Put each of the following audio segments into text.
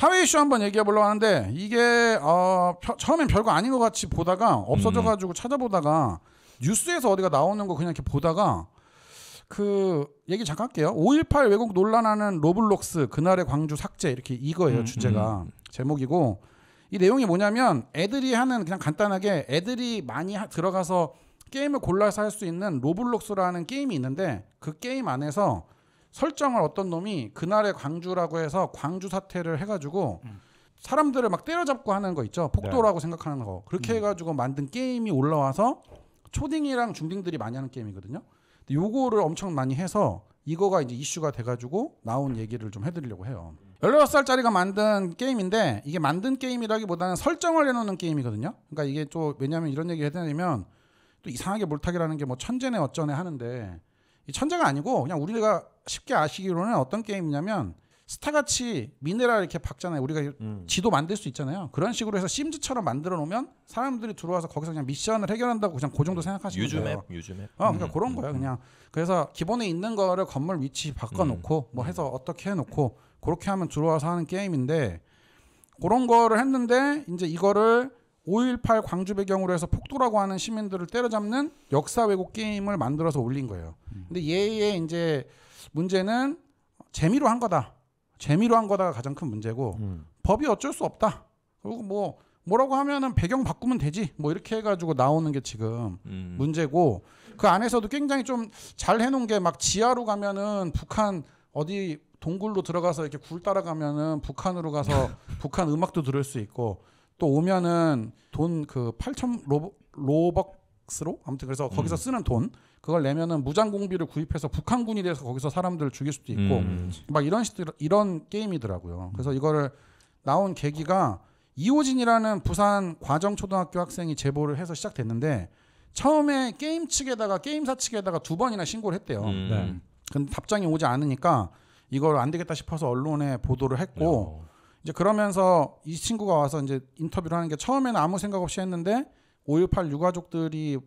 사회 이슈 한번 얘기해 보려고 하는데 이게 어, 펴, 처음엔 별거 아닌 것 같이 보다가 없어져 음. 가지고 음. 찾아보다가 뉴스에서 어디가 나오는 거 그냥 이렇게 보다가 그 얘기 잠깐 할게요. 5.18 왜곡 논란하는 로블록스 그날의 광주 삭제 이렇게 이거예요 음, 주제가 음. 제목이고 이 내용이 뭐냐면 애들이 하는 그냥 간단하게 애들이 많이 하, 들어가서 게임을 골라서 할 수 있는 로블록스라는 게임이 있는데 그 게임 안에서 설정을 어떤 놈이 그날의 광주라고 해서 광주 사태를 해가지고 음. 사람들을 막 때려잡고 하는 거 있죠. 폭도라고 네. 생각하는 거. 그렇게 음. 해가지고 만든 게임이 올라와서 초딩이랑 중딩들이 많이 하는 게임이거든요. 근데 요거를 엄청 많이 해서 이거가 이제 이슈가 돼가지고 나온 얘기를 좀 해드리려고 해요. 16살짜리가 만든 게임인데 이게 만든 게임이라기보다는 설정을 해놓는 게임이거든요. 그러니까 이게 또 왜냐하면 이런 얘기 해드리면 또 이상하게 몰타기라는 게 뭐 천재네 어쩌네 하는데 천재가 아니고 그냥 우리가 쉽게 아시기로는 어떤 게임이냐면 스타같이 미네랄 이렇게 박잖아요. 우리가 음. 지도 만들 수 있잖아요. 그런 식으로 해서 심즈처럼 만들어 놓으면 사람들이 들어와서 거기서 그냥 미션을 해결한다고 그냥 그 정도 네. 생각하시면 유즈 돼요. 유즈맵. 어, 그러니까 음. 그런 거예요. 음. 그냥 그래서 기본에 있는 거를 건물 위치 바꿔놓고 음. 뭐 음. 해서 어떻게 해놓고 그렇게 하면 들어와서 하는 게임인데 그런 거를 했는데 이제 이거를 5.18 광주 배경으로 해서 폭도라고 하는 시민들을 때려잡는 역사 왜곡 게임을 만들어서 올린 거예요. 음. 근데 얘의 이제 문제는 재미로 한 거다. 재미로 한 거다가 가장 큰 문제고 음. 법이 어쩔 수 없다. 그리고 뭐 뭐라고 하면은 배경 바꾸면 되지. 뭐 이렇게 해가지고 나오는 게 지금 음. 문제고 그 안에서도 굉장히 좀 잘 해놓은 게 막 지하로 가면은 북한 어디 동굴로 들어가서 이렇게 굴 따라가면은 북한으로 가서 북한 음악도 들을 수 있고 또 오면은 돈 그 8천 로, 로벅스로 아무튼 그래서 거기서 음. 쓰는 돈 그걸 내면은 무장공비를 구입해서 북한군이 돼서 거기서 사람들을 죽일 수도 있고 음. 막 이런 식 이런 게임이더라고요. 그래서 이거를 나온 계기가 이호진이라는 부산 과정 초등학교 학생이 제보를 해서 시작됐는데 처음에 게임 측에다가 게임사 측에다가 두 번이나 신고를 했대요. 음. 네. 근데 답장이 오지 않으니까 이걸 안 되겠다 싶어서 언론에 보도를 했고 야. 어. 이제 그러면서 이 친구가 와서 이제 인터뷰를 하는 게 처음에는 아무 생각 없이 했는데 5.18 유가족들이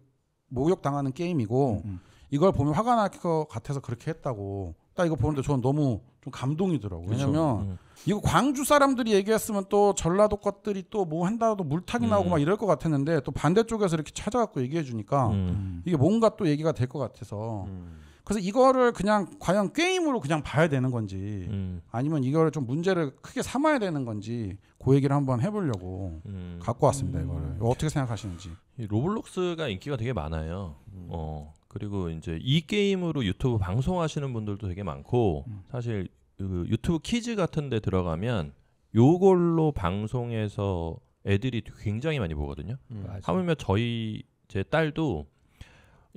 모욕당하는 게임이고 음. 음. 이걸 보면 화가 날 것 같아서 그렇게 했다고 딱 이거 보는데 저는 너무 좀 감동이더라고요. 그렇죠. 왜냐면 그렇죠. 이거 광주 사람들이 얘기했으면 또 전라도 것들이 또 뭐 한다고 물타기 예. 나오고 막 이럴 것 같았는데 또 반대쪽에서 이렇게 찾아갖고 얘기해 주니까 음. 이게 뭔가 또 얘기가 될 것 같아서 음. 그래서 이거를 그냥 과연 게임으로 그냥 봐야 되는 건지 음. 아니면 이거를 좀 문제를 크게 삼아야 되는 건지 그 얘기를 한번 해보려고 음. 갖고 왔습니다 이거를 이거 어떻게 생각하시는지 로블록스가 인기가 되게 많아요 음. 어 그리고 이제 이 게임으로 유튜브 방송하시는 분들도 되게 많고 음. 사실 그 유튜브 키즈 같은 데 들어가면 요걸로 방송에서 애들이 굉장히 많이 보거든요 음. 하물며 저희 제 딸도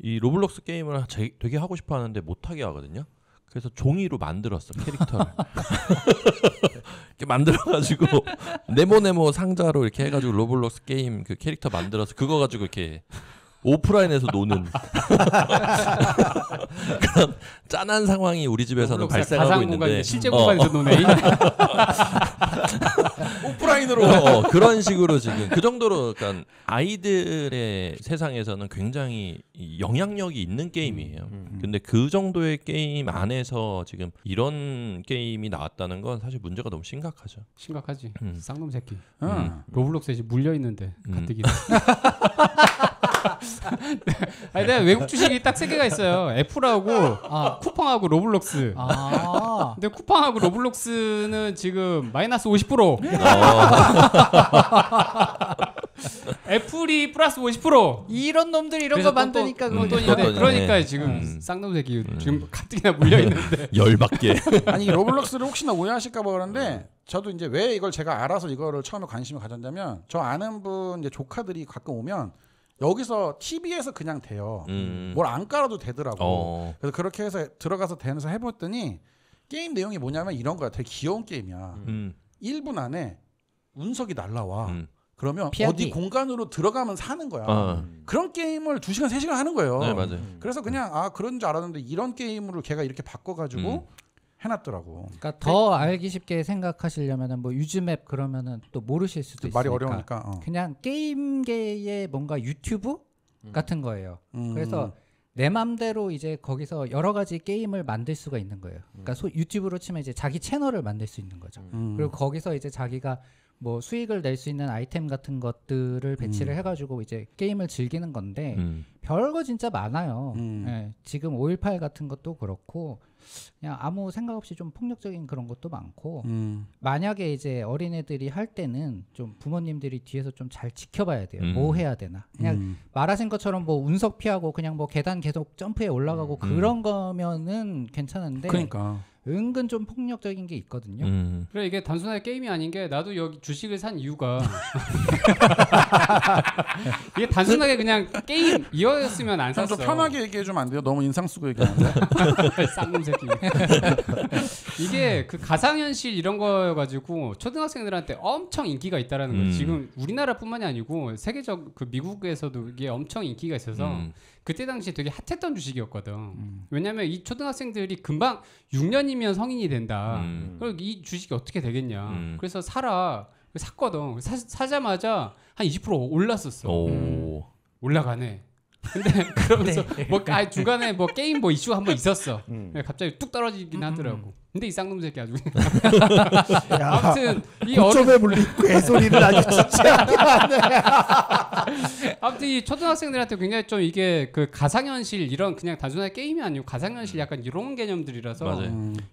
이 로블록스 게임을 되게 하고 싶어 하는데 못하게 하거든요. 그래서 종이로 만들었어 캐릭터를 이렇게 만들어가지고 네모네모 상자로 이렇게 해가지고 로블록스 게임 그 캐릭터 만들어서 그거 가지고 이렇게 오프라인에서 노는 그런 짠한 상황이 우리 집에서는 발생하고 있는데 실제 공간에서 어. 노네 오프라인으로 어, 어, 그런 식으로 지금 그 정도로 그러니까 아이들의 세상에서는 굉장히 영향력이 있는 게임이에요. 음, 음, 음. 근데 그 정도의 게임 안에서 지금 이런 게임이 나왔다는 건 사실 문제가 너무 심각하죠. 심각하지. 음. 쌍놈 새끼. 음. 로블록스에 물려 있는데 가뜩이. 나 음. 아니, 내가 외국 주식이 딱 세 개가 있어요. 애플하고 아. 쿠팡하고 로블록스. 아. 근데 쿠팡하고 로블록스는 지금 마이너스 50%. 아. 애플이 플러스 50% 이런 놈들이 이런 거 만드니까 그거 음, 돈인 네, 그러니까 네. 지금 음. 쌍놈새끼 음. 지금 가뜩이나 물려 있는데 열받게 아니 로블록스를 혹시나 오해하실까봐 그런데 저도 이제 왜 이걸 제가 알아서 이거를 처음에 관심을 가졌냐면 저 아는 분 이제 조카들이 가끔 오면 여기서 TV에서 그냥 돼요. 음. 뭘안 깔아도 되더라고. 어. 그래서 그렇게 해서 들어가서 대면서 해봤더니 게임 내용이 뭐냐면 이런 거야. 되게 귀여운 게임이야. 음. 1분 음. 안에 운석이 날라와. 음. 그러면 피하기. 어디 공간으로 들어가면 사는 거야. 어. 그런 게임을 2시간, 3시간 하는 거예요. 네, 맞아요. 그래서 그냥 아, 그런 줄 알았는데 이런 게임으로 걔가 이렇게 바꿔 가지고 음. 해놨더라고. 그러니까 더 알기 쉽게 생각하시려면뭐 유즈맵 그러면은 또 모르실 수도 그 있으니까 말이 어려우니까 어. 그냥 게임계의 뭔가 유튜브 음. 같은 거예요. 음. 그래서 내 맘대로 이제 거기서 여러 가지 게임을 만들 수가 있는 거예요. 그러니까 음. 소, 유튜브로 치면 이제 자기 채널을 만들 수 있는 거죠. 음. 그리고 거기서 이제 자기가 뭐 수익을 낼 수 있는 아이템 같은 것들을 음. 배치를 음. 해가지고 이제 게임을 즐기는 건데 음. 별거 진짜 많아요. 음. 예, 지금 5.18 같은 것도 그렇고 그냥 아무 생각 없이 좀 폭력적인 그런 것도 많고 음. 만약에 이제 어린애들이 할 때는 좀 부모님들이 뒤에서 좀 잘 지켜봐야 돼요. 음. 뭐 해야 되나? 그냥 음. 말하신 것처럼 뭐 운석 피하고 그냥 뭐 계단 계속 점프해 올라가고 음. 음. 그런 거면은 괜찮은데 그러니까. 은근 좀 폭력적인 게 있거든요. 음. 그래 이게 단순하게 게임이 아닌 게 나도 여기 주식을 산 이유가 이게 단순하게 그냥 게임 이어였으면 안 샀어. 좀 편하게 얘기해 주면 안 돼요? 너무 인상 쓰고 얘기하는데. 쌍놈 새끼. 이게 그 가상 현실 이런 거 가지고 초등학생들한테 엄청 인기가 있다라는 거예 음. 지금 우리나라뿐만이 아니고 세계적 그 미국에서도 이게 엄청 인기가 있어서 음. 그때 당시 되게 핫했던 주식이었거든. 음. 왜냐면 이 초등학생들이 금방 6년이 성인이면 성인이 된다. 음. 그럼 이 주식이 어떻게 되겠냐. 음. 그래서 사라. 샀거든. 사, 사자마자 한 20% 올랐었어. 오. 음. 올라가네. 근데 그러면서 네. 뭐 아, 중간에 뭐 게임 뭐 이슈가 한번 있었어. 음. 네, 갑자기 뚝 떨어지긴 음, 하더라고. 근데 이 쌍놈 새끼 아주 야, 아무튼 이 어점에 물리 괴소리를 아주 진짜 아무튼 이 초등학생들한테 굉장히 좀 이게 그 가상현실 이런 그냥 단순한 게임이 아니고 가상현실 음. 약간 이런 개념들이라서 맞아요.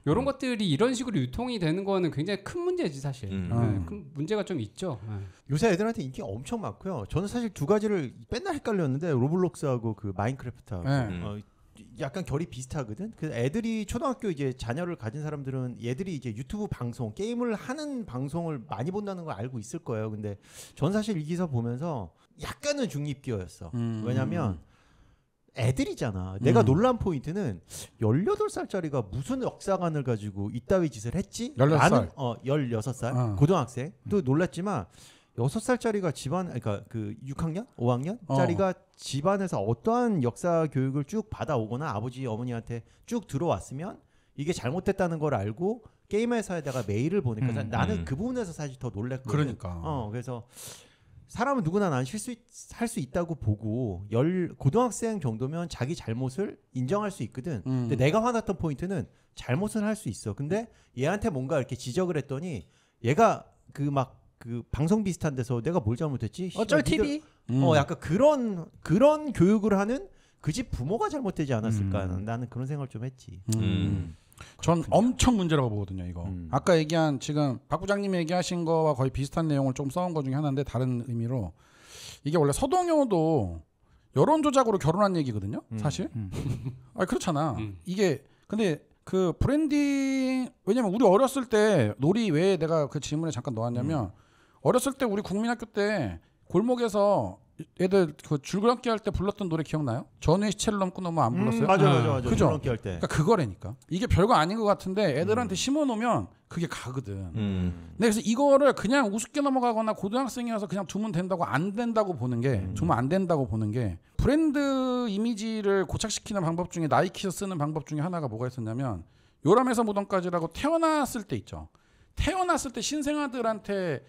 이런 음. 것들이 이런 식으로 유통이 되는 거는 굉장히 큰 문제지 사실 음. 네, 음. 큰 문제가 좀 있죠 네. 요새 애들한테 인기가 엄청 많고요 저는 사실 두 가지를 맨날 헷갈렸는데 로블록스하고 그 마인크래프트하고 네. 어, 약간 결이 비슷하거든. 그 애들이 초등학교 이제 자녀를 가진 사람들은 얘들이 이제 유튜브 방송, 게임을 하는 방송을 많이 본다는 걸 알고 있을 거예요. 근데 전 사실 이 기사 보면서 약간은 중립기어였어. 음. 왜냐면 애들이잖아. 내가 음. 놀란 포인트는 18살짜리가 무슨 역사관을 가지고 이따위 짓을 했지? 16살. 나는, 어, 16살. 어. 고등학생. 또 놀랐지만 여섯 살짜리가 집안 그러니까 그 6학년, 5학년짜리가 어. 집안에서 어떠한 역사 교육을 쭉 받아오거나 아버지 어머니한테 쭉 들어왔으면 이게 잘못됐다는 걸 알고 게임 회사에다가 메일을 보니까 음, 나는 음. 그 부분에서 사실 더 놀랬거든. 그러니까. 어, 그래서 사람은 누구나 난 실수 할 수 있다고 보고 열 고등학생 정도면 자기 잘못을 인정할 수 있거든. 음. 근데 내가 화났던 포인트는 잘못은 할 수 있어. 근데 얘한테 뭔가 이렇게 지적을 했더니 얘가 그막 그 방송 비슷한 데서 내가 뭘 잘못했지? 어쩔 TV? 어, 음. 어 약간 그런 그런 교육을 하는 그 집 부모가 잘못되지 않았을까? 음. 나는 그런 생각을 좀 했지. 음. 음. 전 엄청 문제라고 보거든요, 이거. 음. 아까 얘기한 지금 박 부장님이 얘기하신 거와 거의 비슷한 내용을 좀 써온 것 중에 하나인데 다른 의미로 이게 원래 서동요도 여론 조작으로 결혼한 얘기거든요, 음. 사실. 아 그렇잖아. 이게 근데 그 브랜딩 왜냐면 우리 어렸을 때 놀이 왜 내가 그 질문에 잠깐 넣었냐면 어렸을 때 우리 국민학교 때 골목에서 애들 그 줄넘기 할 때 불렀던 노래 기억나요? 전의 시체를 넘고 너무 안 음, 불렀어요? 음, 맞아, 네. 맞아, 맞아. 그죠? 줄넘기 할 때. 그러니까 그거라니까. 이게 별거 아닌 것 같은데 애들한테 음. 심어놓으면 그게 가거든. 음. 근데 네, 그래서 이거를 그냥 우습게 넘어가거나 고등학생이어서 그냥 두면 된다고 안 된다고 보는 게 음. 두면 안 된다고 보는 게 브랜드 이미지를 고착시키는 방법 중에 나이키에서 쓰는 방법 중에 하나가 뭐가 있었냐면 요람에서 무덤까지라고 태어났을 때 있죠. 태어났을 때 신생아들한테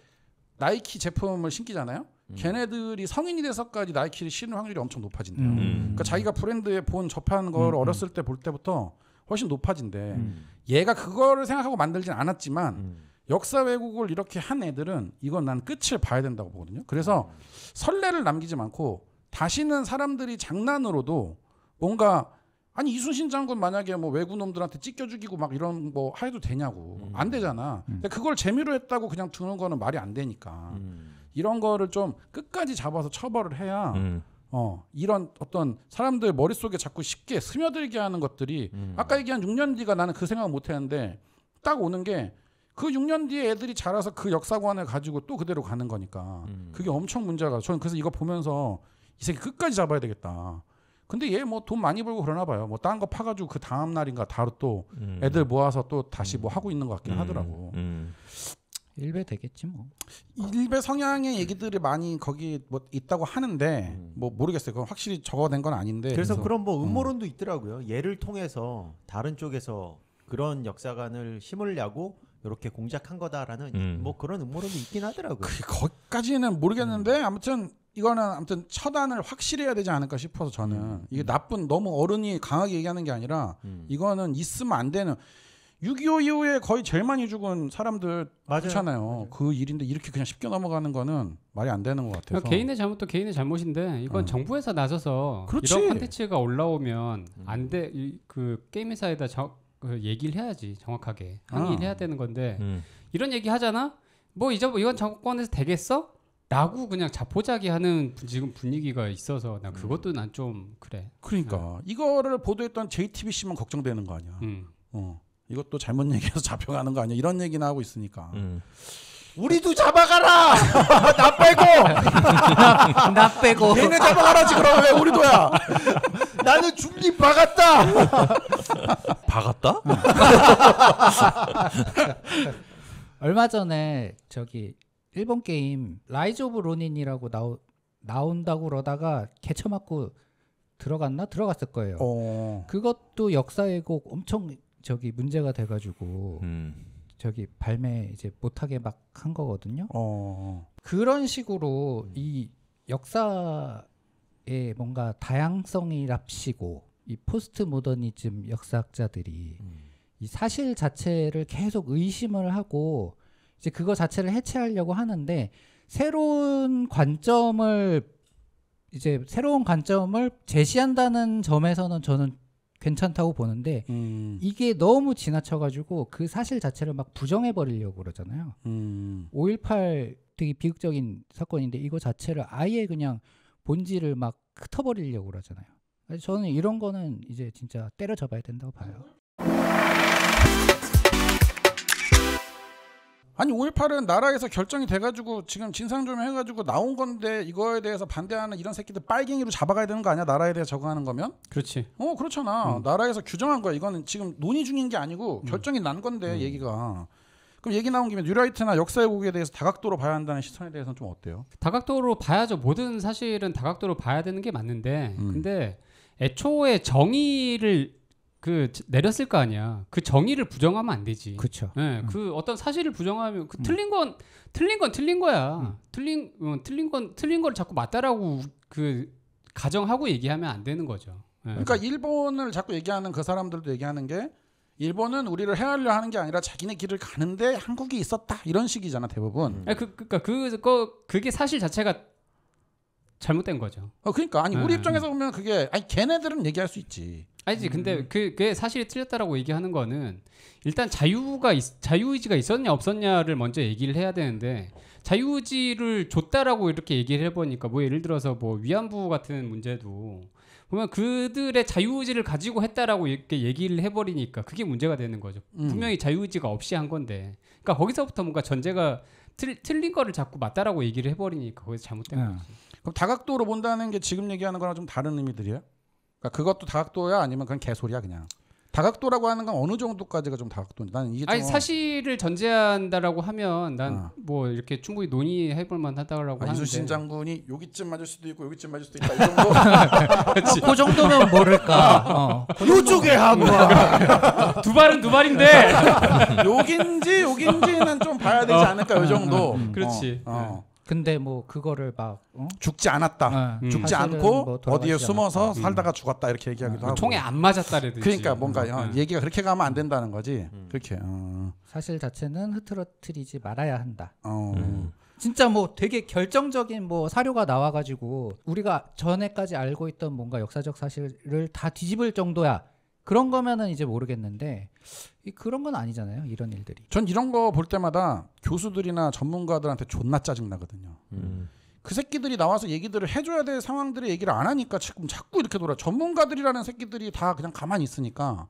나이키 제품을 신기잖아요. 음. 걔네들이 성인이 돼서까지 나이키를 신을 확률이 엄청 높아진대요. 음. 그러니까 자기가 브랜드에 본 접한 걸 음. 음. 어렸을 때 볼 때부터 훨씬 높아진대. 음. 얘가 그거를 생각하고 만들진 않았지만 음. 역사 왜곡을 이렇게 한 애들은 이건 난 끝을 봐야 된다고 보거든요. 그래서 설레를 남기지 않고 다시는 사람들이 장난으로도 뭔가 아니 이순신 장군 만약에 뭐 외국 놈들한테 찢겨 죽이고 막 이런 뭐 해도 되냐고 음. 안 되잖아. 음. 근데 그걸 재미로 했다고 그냥 두는 거는 말이 안 되니까 음. 이런 거를 좀 끝까지 잡아서 처벌을 해야 음. 어 이런 어떤 사람들 머릿 속에 자꾸 쉽게 스며들게 하는 것들이 음. 아까 얘기한 6년 뒤가 나는 그 생각 못 했는데 딱 오는 게. 그 6년 뒤에 애들이 자라서 그 역사관을 가지고 또 그대로 가는 거니까 음. 그게 엄청 문제가. 저는 그래서 이거 보면서 이 새끼 끝까지 잡아야 되겠다. 근데 얘 뭐 돈 많이 벌고 그러나 봐요. 뭐딴거 파가지고 그 다음 날인가 다로또 음. 애들 모아서 또 다시 음. 뭐 하고 있는 것 같긴 음. 하더라고. 음. 일배 되겠지 뭐. 일배 성향의 얘기들이 많이 거기 뭐 있다고 하는데 음. 뭐 모르겠어요. 그건 확실히 적어낸 건 아닌데. 그래서, 그래서 그런 뭐 음. 음모론도 있더라고요. 얘를 통해서 다른 쪽에서 그런 역사관을 심으려고 이렇게 공작한 거다라는 뭐 그런 음모론도 있긴 하더라고요. 그, 거기까지는 모르겠는데 아무튼 이거는 아무튼 처단을 확실히 해야 되지 않을까 싶어서 저는 음, 음. 이게 나쁜 너무 어른이 강하게 얘기하는 게 아니라 음. 이거는 있으면 안 되는 6.25 이후에 거의 제일 많이 죽은 사람들 많잖아요그 일인데 이렇게 그냥 쉽게 넘어가는 거는 말이 안 되는 것 같아서. 그러니까 개인의 잘못도 개인의 잘못인데 이건 음. 정부에서 나서서 그렇지. 이런 콘텐츠가 올라오면 음. 안 돼. 그 게임 회사에다 저, 그 얘기를 해야지 정확하게 항의를 아. 해야 되는 건데 음. 이런 얘기 하잖아. 뭐 이제 뭐 이건 정권에서 되겠어? 라고 그냥 자포자기 하는 지금 분위기가 있어서 난 음. 그것도 난 좀 그래. 그러니까 어. 이거를 보도했던 JTBC만 걱정되는 거 아니야. 음. 어. 이것도 잘못 얘기해서 잡혀가는 거 아니야. 이런 얘기나 하고 있으니까. 음. 우리도 잡아가라. 나 빼고. 나 빼고. 얘네 잡아가라지 그럼 왜 우리도야. 나는 중립 박았다. 박았다? 얼마 전에 저기 일본 게임 라이즈 오브 로닌이라고 나오, 나온다고 그러다가 개처 맞고 들어갔나 들어갔을 거예요. 어. 그것도 역사의 곡 엄청 저기 문제가 돼가지고 음. 저기 발매 이제 못하게 막 한 거거든요. 어. 그런 식으로 이 역사의 뭔가 다양성이 랍시고 이 포스트 모더니즘 역사학자들이 음. 이 사실 자체를 계속 의심을 하고 이제 그거 자체를 해체하려고 하는데 새로운 관점을 이제 새로운 관점을 제시한다는 점에서는 저는 괜찮다고 보는데 음. 이게 너무 지나쳐가지고 그 사실 자체를 막 부정해버리려고 그러잖아요. 음. 5.18 되게 비극적인 사건인데 이거 자체를 아예 그냥 본질을 막 흩어버리려고 그러잖아요. 저는 이런 거는 이제 진짜 때려잡아야 된다고 봐요. 아니 5.18은 나라에서 결정이 돼가지고 지금 진상조명 해가지고 나온 건데 이거에 대해서 반대하는 이런 새끼들 빨갱이로 잡아가야 되는 거 아니야 나라에 대해 적응하는 거면 그렇지 어 그렇잖아 음. 나라에서 규정한 거야 이거는 지금 논의 중인 게 아니고 음. 결정이 난 건데 음. 얘기가 그럼 얘기 나온 김에 뉴라이트나 역사 왜곡에 대해서 다각도로 봐야 한다는 시선에 대해서는 좀 어때요? 다각도로 봐야죠 모든 사실은 다각도로 봐야 되는 게 맞는데 음. 근데 애초에 정의를 그 내렸을 거 아니야. 그 정의를 부정하면 안 되지. 그렇죠. 네, 음. 그 어떤 사실을 부정하면 그 음. 틀린 건 틀린 건 틀린 거야. 음. 틀린 음, 틀린 건 틀린 걸 자꾸 맞다라고 그 가정하고 얘기하면 안 되는 거죠. 네. 그러니까 일본을 자꾸 얘기하는 그 사람들도 얘기하는 게 일본은 우리를 헤아려 하는 게 아니라 자기네 길을 가는데 한국이 있었다 이런 식이잖아 대부분. 음. 아, 그 그러니까 그, 그 그게 사실 자체가 잘못된 거죠. 어, 그러니까 아니 우리 네. 입장에서 보면 그게 아니 걔네들은 얘기할 수 있지. 아니지 근데 음. 그, 그게 사실이 틀렸다라고 얘기하는 거는 일단 자유가 있, 자유의지가 있었냐 없었냐를 먼저 얘기를 해야 되는데 자유의지를 줬다라고 이렇게 얘기를 해보니까 뭐 예를 들어서 뭐 위안부 같은 문제도 보면 그들의 자유의지를 가지고 했다라고 이렇게 얘기를 해버리니까 그게 문제가 되는 거죠 음. 분명히 자유의지가 없이 한 건데 그러니까 거기서부터 뭔가 전제가 틀, 틀린 거를 자꾸 맞다라고 얘기를 해버리니까 거기서 잘못된 네. 거죠 그럼 다각도로 본다는 게 지금 얘기하는 거랑 좀 다른 의미들이야 그러니까 그것도 다각도야 아니면 그냥 개소리야 그냥. 다각도라고 하는 건 어느 정도까지가 좀 다각도인지 나는 이게 아니 사실을 전제한다라고 하면 난뭐 어. 뭐 이렇게 충분히 논의해볼 만하다라고 아, 하는데 이순신 장군이 여기쯤 맞을 수도 있고 여기쯤 맞을 수도 있다 이 정도 어, 그 정도면 모를까 어. 그 요쪽에 한번 뭐. 두 발은 두 발인데 여긴지 여긴지는 좀 봐야 되지 않을까 이 정도 음, 그렇지 어, 어. 네. 근데 뭐 그거를 막 어? 죽지 않았다. 네. 음. 죽지 않고 뭐 어디에 숨어서 않았다. 음. 살다가 죽었다 이렇게 얘기하기도 뭐 하고 총에 안 맞았다래든지 그러니까 뭔가 음. 어, 얘기가 그렇게 가면 안 된다는 거지. 음. 그렇게 어. 사실 자체는 흐트러트리지 말아야 한다. 어. 음. 진짜 뭐 되게 결정적인 뭐 사료가 나와가지고 우리가 전에까지 알고 있던 뭔가 역사적 사실을 다 뒤집을 정도야. 그런 거면은 이제 모르겠는데 그런 건 아니잖아요. 이런 일들이. 전 이런 거 볼 때마다 교수들이나 전문가들한테 존나 짜증 나거든요. 음. 그 새끼들이 나와서 얘기들을 해줘야 될 상황들의 얘기를 안 하니까 지금 자꾸 이렇게 돌아. 전문가들이라는 새끼들이 다 그냥 가만히 있으니까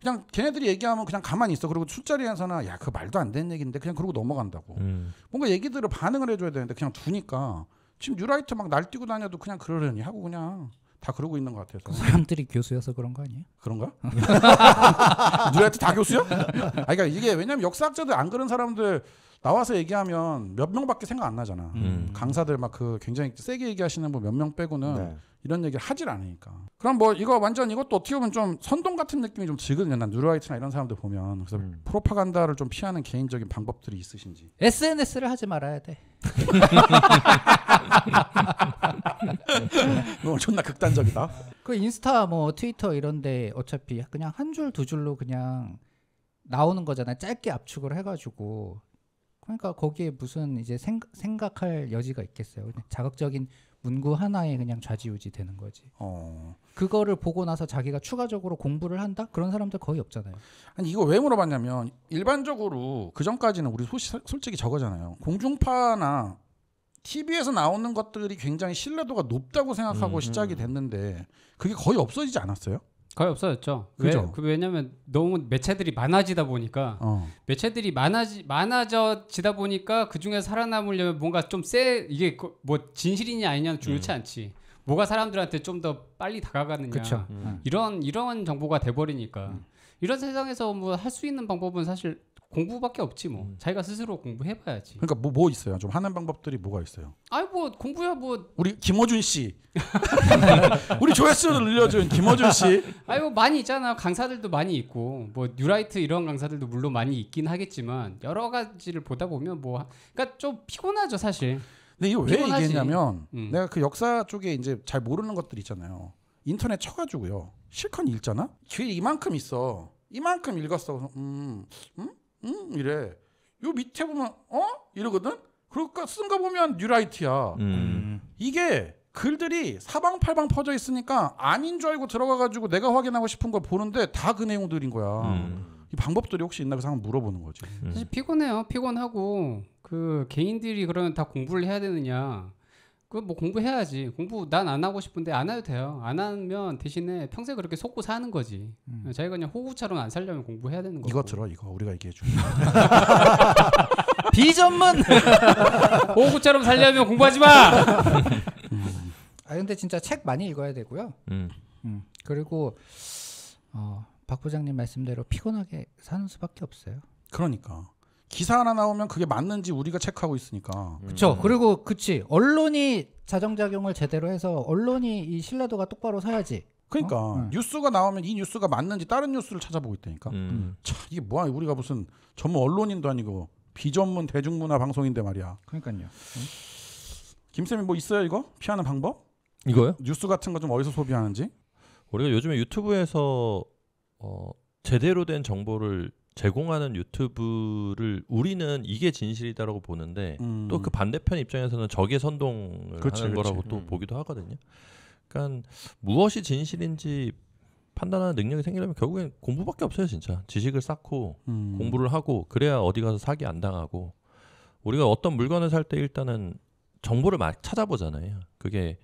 그냥 걔네들이 얘기하면 그냥 가만히 있어. 그리고 술자리에서나 야 그 말도 안 되는 얘기인데 그냥 그러고 넘어간다고. 음. 뭔가 얘기들을 반응을 해줘야 되는데 그냥 두니까 지금 뉴라이트 막 날뛰고 다녀도 그냥 그러려니 하고 그냥 다 그러고 있는 것같아요그 사람들이 교수여서 그런 거 아니에요? 그런가? 누구한테 다 교수야? 아, 그러니까 이게 왜냐면 역사학자들 안 그런 사람들 나와서 얘기하면 몇 명밖에 생각 안 나잖아. 음. 음. 강사들 막 그 굉장히 세게 얘기하시는 분 몇 명 빼고는 네. 이런 얘기를 하질 않으니까. 그럼 뭐 이거 완전 이것도 어떻게 보면 좀 선동 같은 느낌이 좀 들거든요. 난 뉴라이트나 이런 사람들 보면 그래서 음. 프로파간다를 좀 피하는 개인적인 방법들이 있으신지. SNS를 하지 말아야 돼. 너 존나 극단적이다. 그 인스타 뭐 트위터 이런데 어차피 그냥 한 줄 두 줄로 그냥 나오는 거잖아. 짧게 압축을 해가지고 그러니까 거기에 무슨 이제 생, 각할 여지가 있겠어요. 자극적인 문구 하나에 그냥 좌지우지 되는 거지. 어. 그거를 보고 나서 자기가 추가적으로 공부를 한다? 그런 사람들 거의 없잖아요. 아니 이거 왜 물어봤냐면 일반적으로 그 전까지는 우리 소시, 솔직히 저거잖아요. 공중파나 TV에서 나오는 것들이 굉장히 신뢰도가 높다고 생각하고 음. 시작이 됐는데 그게 거의 없어지지 않았어요? 거의 없어졌죠. 그죠? 그 왜, 냐면 너무 매체들이 많아지다 보니까 어. 매체들이 많아지 많아져지다 보니까 그 중에 살아남으려면 뭔가 좀 쎄 이게 뭐 진실이냐 아니냐는 중요치 음. 않지. 뭐가 사람들한테 좀 더 빨리 다가가느냐 그쵸. 음. 음. 이런 이런 정보가 돼버리니까 음. 이런 세상에서 뭐 할 수 있는 방법은 사실 공부밖에 없지 뭐. 음. 자기가 스스로 공부해봐야지. 그러니까 뭐뭐 뭐 있어요? 좀 하는 방법들이 뭐가 있어요? 아니 뭐 공부야 뭐. 우리 김어준 씨. 우리 조회수를 늘려준 김어준 씨. 아니 뭐 많이 있잖아. 강사들도 많이 있고 뭐 뉴라이트 이런 강사들도 물론 많이 있긴 하겠지만 여러 가지를 보다 보면 뭐 그러니까 좀 피곤하죠 사실. 근데 이거 왜 피곤하지. 얘기했냐면 음. 내가 그 역사 쪽에 이제 잘 모르는 것들 있잖아요. 인터넷 쳐가지고요. 실컷 읽잖아. 길이 이만큼 있어. 이만큼 읽었어. 음, 음, 음 이래. 요 밑에 보면 어 이러거든. 그러니까 쓴 거 보면 뉴라이트야. 음. 이게 글들이 사방팔방 퍼져 있으니까 아닌 줄 알고 들어가가지고 내가 확인하고 싶은 걸 보는데 다 그 내용들인 거야. 음. 이 방법들이 혹시 있나 그래서 물어보는 거지. 사실 피곤해요. 피곤하고 그 개인들이 그러면 다 공부를 해야 되느냐. 그뭐 공부해야지. 공부 난 안 하고 싶은데 안 해도 돼요. 안 하면 대신에 평생 그렇게 속고 사는 거지. 음. 자기가 그냥 호구처럼 안 살려면 공부해야 되는 거고. 이거 들어 이거 우리가 얘기해 줘. 비전문 호구처럼 살려면 공부하지 마. 음. 아 근데 진짜 책 많이 읽어야 되고요. 음. 음. 그리고 어, 박 부장님 말씀대로 피곤하게 사는 수밖에 없어요. 그러니까. 기사 하나 나오면 그게 맞는지 우리가 체크하고 있으니까. 그렇죠. 그리고 그치 언론이 자정작용을 제대로 해서 언론이 이 신뢰도가 똑바로 서야지. 그러니까 어? 응. 뉴스가 나오면 이 뉴스가 맞는지 다른 뉴스를 찾아보고 있다니까. 음. 차 이게 뭐야 우리가 무슨 전문 언론인도 아니고 비전문 대중문화 방송인데 말이야. 그러니까요. 응? 김쌤이 뭐 있어요 이거 피하는 방법? 이거요? 뉴스 같은 거 좀 어디서 소비하는지? 우리가 요즘에 유튜브에서 어, 제대로 된 정보를 제공하는 유튜브를 우리는 이게 진실이다라고 보는데 음. 또그 반대편 입장에서는 적의 선동을 그치, 하는 거라고 또 음. 보기도 하거든요. 그러니까 무엇이 진실인지 판단하는 능력이 생기려면 결국엔 공부밖에 없어요, 진짜. 지식을 쌓고 음. 공부를 하고 그래야 어디 가서 사기 안 당하고 우리가 어떤 물건을 살 때 일단은 정보를 막 찾아보잖아요. 그게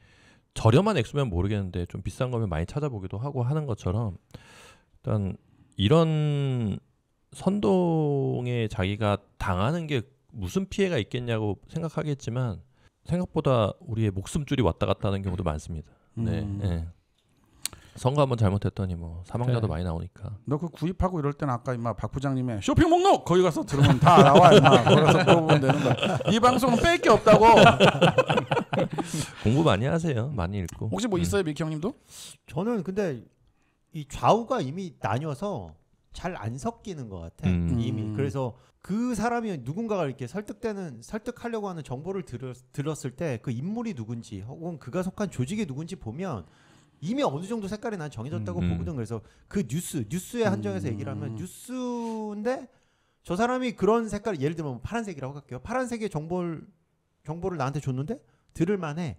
저렴한 액수면 모르겠는데 좀 비싼 거면 많이 찾아보기도 하고 하는 것처럼 일단 이런 선동에 자기가 당하는 게 무슨 피해가 있겠냐고 생각하겠지만 생각보다 우리의 목숨줄이 왔다 갔다 하는 경우도 많습니다. 음. 네. 음. 네. 선거 한번 잘못했더니 뭐 사망자도 네. 많이 나오니까. 너 그 구입하고 이럴 때는 아까 임마 박 부장님의 쇼핑 목록 거기 가서 들으면 다 나와 임마. 거기서 보면 되는 거야. 이 방송은 뺄 게 없다고. 공부 많이 하세요. 많이 읽고. 혹시 뭐 있어요, 음. 미키 형님도? 저는 근데 이 좌우가 이미 나뉘어서 잘안 섞이는 것 같아 음. 이미 음. 그래서 그 사람이 누군가가 이렇게 설득되는 설득하려고 하는 정보를 들었, 들었을 때 그 인물이 누군지 혹은 그가 속한 조직이 누군지 보면 이미 어느 정도 색깔이 난 정해졌다고 음. 음. 보거든 그래서 그 뉴스 뉴스에 음. 한정해서 얘기를 하면 뉴스인데 저 사람이 그런 색깔 예를 들면 파란색이라고 할게요 파란색의 정보를 정보를 나한테 줬는데 들을 만해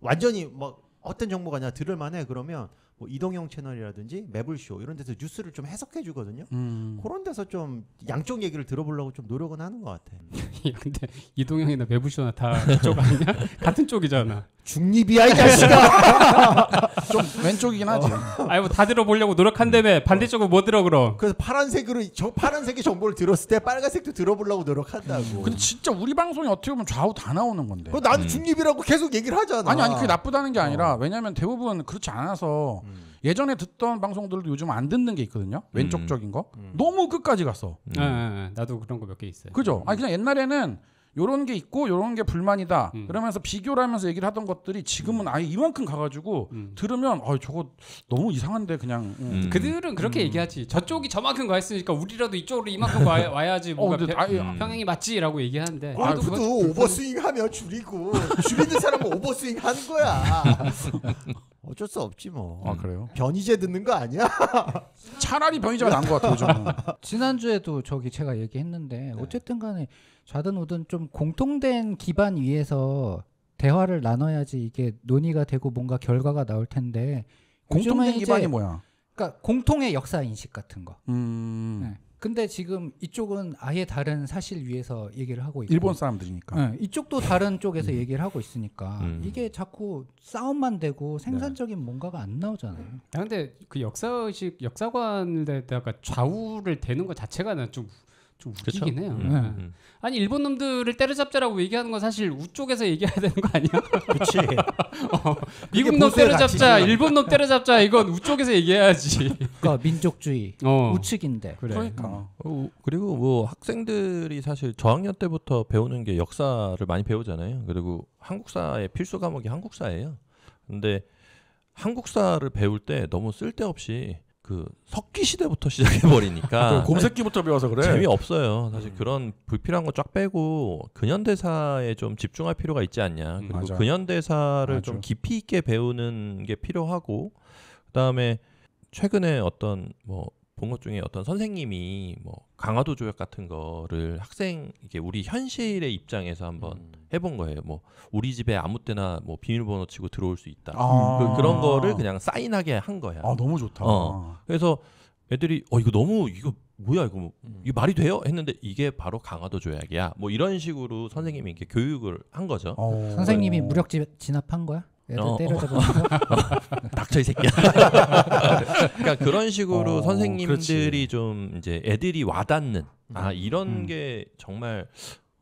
완전히 뭐 어떤 정보가냐 들을 만해 그러면 뭐 이동형 채널이라든지 매블쇼 이런 데서 뉴스를 좀 해석해 주거든요. 음. 그런 데서 좀 양쪽 얘기를 들어보려고 좀 노력은 하는 것 같아. 근데 이동형이나 매블쇼나 다 이쪽 아니야? 같은 쪽이잖아. 중립이야 이 자식아. 좀 왼쪽이긴 하지. 어. 아니 뭐다 들어보려고 노력한다며 반대쪽은 뭐 들어 그럼. 그래서 파란색으로 저 파란색의 정보를 들었을 때 빨간색도 들어보려고 노력한다고. 음. 근데 진짜 우리 방송이 어떻게 보면 좌우 다 나오는 건데. 그나도 음. 중립이라고 계속 얘기를 하잖아. 아니 아니 그게 나쁘다는 게 아니라 어. 왜냐면 대부분 그렇지 않아서 음. 예전에 듣던 방송들도 요즘 안 듣는 게 있거든요. 음. 왼쪽적인 거. 음. 너무 끝까지 갔어. 음. 아, 아, 아, 나도 그런 거 몇 개 있어요. 그죠? 아니 그냥 옛날에는 요런 게 있고 요런 게 불만이다. 음. 그러면서 비교를 하면서 얘기를 하던 것들이 지금은 음. 아예 이만큼 가가지고 음. 들으면 아 저거 너무 이상한데 그냥 음. 음. 그들은 그렇게 음. 얘기하지. 저쪽이 저만큼 가 있으니까 우리라도 이쪽으로 이만큼 와, 야지 어, 뭔가 어, 아, 평행이 맞지라고 얘기하는데. 아, 그래도 그 오버스윙하면 줄이고 줄이는 사람은 오버스윙 하는 거야. 어쩔 수 없지 뭐. 아 그래요? 변이제 듣는 거 아니야? 차라리 변이제가 나은 것 같아요. 지난주에도 저기 제가 얘기했는데 네. 어쨌든 간에. 좌든 우든 좀 공통된 기반 위에서 대화를 나눠야지 이게 논의가 되고 뭔가 결과가 나올 텐데 공통된 기반이 뭐야? 그러니까 공통의 역사 인식 같은 거. 음. 네. 근데 지금 이쪽은 아예 다른 사실 위에서 얘기를 하고 있고 일본 사람들이니까 네. 이쪽도 다른 쪽에서 음. 얘기를 하고 있으니까 음. 이게 자꾸 싸움만 되고 네. 생산적인 네. 뭔가가 안 나오잖아요. 아, 근데 그 역사의식 역사관에다가 좌우를 대는 것 자체가 난좀 좀 웃기긴 그쵸? 해요. 음, 음, 음. 아니 일본 놈들을 때려잡자라고 얘기하는 건 사실 우쪽에서 얘기해야 되는 거 아니야? 그렇지. 어, 미국 놈 때려잡자, 같이. 일본 놈 때려잡자 이건 우쪽에서 얘기해야지. 그러니까 민족주의 어. 우측인데. 그래. 그러니까 음. 어, 그리고 뭐 학생들이 사실 저학년 때부터 배우는 게 역사를 많이 배우잖아요. 그리고 한국사의 필수 과목이 한국사예요. 근데 한국사를 배울 때 너무 쓸데없이 그 석기 시대부터 시작해 버리니까 곰새끼부터 배워서 그래 재미 없어요. 사실 음. 그런 불필요한 거 쫙 빼고 근현대사에 좀 집중할 필요가 있지 않냐. 음, 그리고 맞아. 근현대사를 맞아. 좀 깊이 있게 배우는 게 필요하고 그다음에 최근에 어떤 뭐 본것 중에 어떤 선생님이 뭐 강화도 조약 같은 거를 학생 이게 우리 현실의 입장에서 한번 음. 해본 거예요. 뭐 우리 집에 아무 때나 뭐 비밀번호 치고 들어올 수 있다. 아. 그, 런 거를 그냥 사인하게 한 거야. 아 너무 좋다. 어. 그래서 애들이 어 이거 너무 이거 뭐야 이거 뭐, 음. 이거 말이 돼요? 했는데 이게 바로 강화도 조약이야. 뭐 이런 식으로 선생님이 이렇게 교육을 한 거죠. 어. 선생님이 어. 무력 진압한 거야? 애들 어, 때려잡으면 닥쳐 이 새끼야. 그러니까 그런 식으로 어, 선생님들이 그렇지. 좀 이제 애들이 와닿는 아 음. 이런 음. 게 정말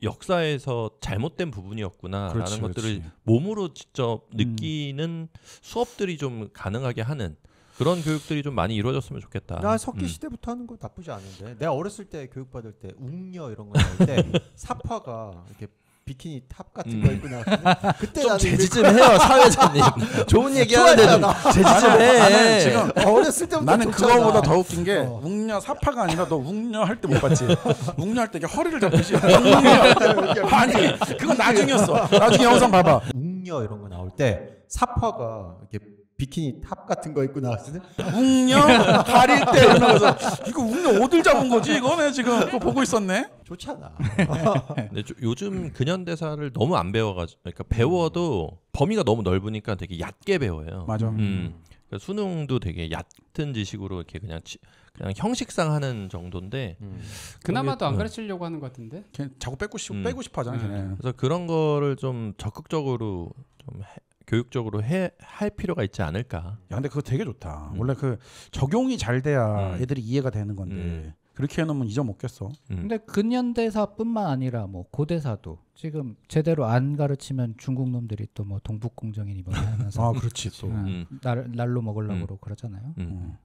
역사에서 잘못된 부분이었구나라는 그렇지, 것들을 그렇지. 몸으로 직접 음. 느끼는 음. 수업들이 좀 가능하게 하는 그런 교육들이 좀 많이 이루어졌으면 좋겠다. 나 석기 음. 시대부터 하는 거 나쁘지 않은데 내가 어렸을 때 교육 받을 때 웅녀 이런 거 나올 때 사파가 이렇게 비키니 탑 같은 음. 거 입고 나왔거든. 그때 좀 제지 좀 해요 사회자님. 좋은 얘기하는데도 지좀 해. 지금 어렸을 때부터 나는 그거보다 더 웃긴 게 어. 웅녀 사파가 아니라 너 웅녀 할 때 못 봤지. 웅녀 할때 이게 허리를 잡듯이 아니 그건 나중이었어. 나중에 영상 봐봐. 웅녀 이런 거 나올 때 사파가 이렇게 비키니 탑 같은 거 입고 나왔을 때 웅녀 다릴때 이러면서 이거 웅녀 어딜 잡은 거지 이거네 지금 그거 보고 있었네 좋잖아 근데 조, 요즘 근현대사를 너무 안 배워가지고 그러니까 배워도 범위가 너무 넓으니까 되게 얕게 배워요 맞아 음. 그러니까 수능도 되게 얕은 지식으로 이렇게 그냥 치, 그냥 형식상 하는 정도인데 음. 그나마 도안 어. 가르치려고 하는 것 같은데 자꾸 빼고 싶 음. 빼고 싶어 하잖아 걔네 음. 그래서 그런 거를 좀 적극적으로 좀 해, 교육적으로 해 할 필요가 있지 않을까. 야, 근데 그거 되게 좋다. 음. 원래 그 적용이 잘 돼야 음. 애들이 이해가 되는 건데 음. 그렇게 해놓으면 잊어먹겠어. 음. 근데 근현대사뿐만 아니라 뭐 고대사도 지금 제대로 안 가르치면 중국 놈들이 또 뭐 동북공정이니 뭐 하면서 아 그렇지 또 음, 음. 날, 날로 먹으려고 그러잖아요.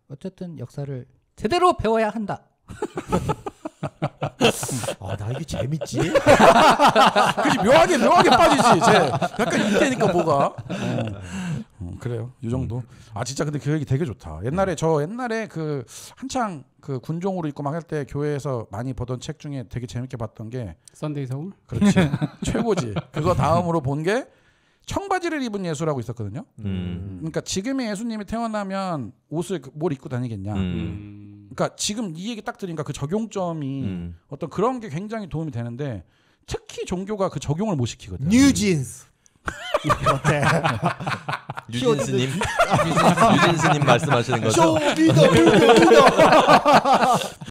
어쨌든 역사를 제대로 배워야 한다. 아, 나 이게 재밌지? 그지 묘하게 묘하게 빠지지. 쟤 약간 이때니까 뭐가. 어, 그래요. 이 정도. 아 진짜 근데 교육이 그 되게 좋다. 옛날에 저 옛날에 그 한창 그 군종으로 입고 막 할 때 교회에서 많이 보던 책 중에 되게 재밌게 봤던 게 썬데이 서울. 그렇지. 최고지. 그거 다음으로 본게 청바지를 입은 예수라고 있었거든요. 음. 음. 그러니까 지금의 예수님이 태어나면 옷을 그 뭘 입고 다니겠냐. 음. 그러니까 지금 이 얘기 딱 들으니까 그 적용점이 음. 어떤 그런 게 굉장히 도움이 되는데 특히 종교가 그 적용을 못 시키거든요. 뉴진스. 유진스님, 유진스님 말씀하시는 거죠? 쇼비